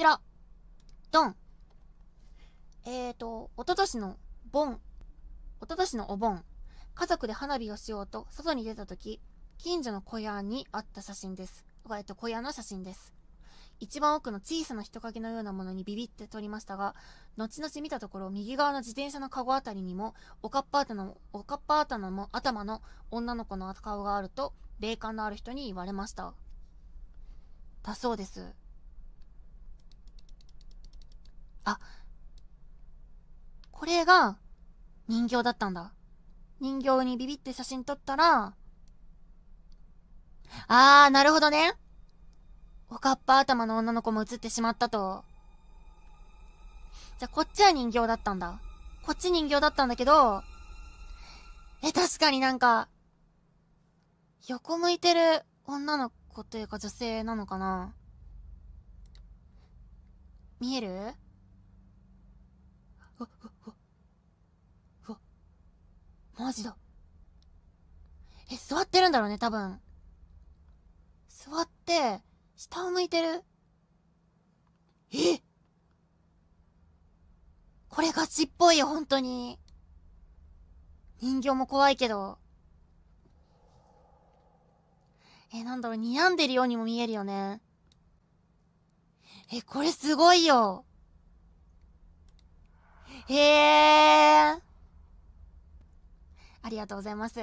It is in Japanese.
ちら。ドン。えーと、おととしの盆、おととしのお盆、家族で花火をしようと外に出た時、近所の小屋にあった写真です。えっと、小屋の写真です。一番奥の小さな人影のようなものにビビって撮りましたが、後々見たところ、右側の自転車のカゴあたりにも、おかっぱ頭の、おかっぱ頭の頭の女の子の顔があると、霊感のある人に言われました。だそうです。あ、これが人形だったんだ。人形にビビって写真撮ったら、あー、なるほどね。おかっぱ頭の女の子も映ってしまったと。じゃ、こっちは人形だったんだ。こっち人形だったんだけど、え、確かになんか、横向いてる女の子というか女性なのかな見えるわ、わ、わ、マジだ。え、座ってるんだろうね、多分。座って、下を向いてる。えこれガチっぽいよ、本当に。人形も怖いけど。え、なんだろう、睨んでるようにも見えるよね。え、これすごいよ。へえ。ありがとうございます。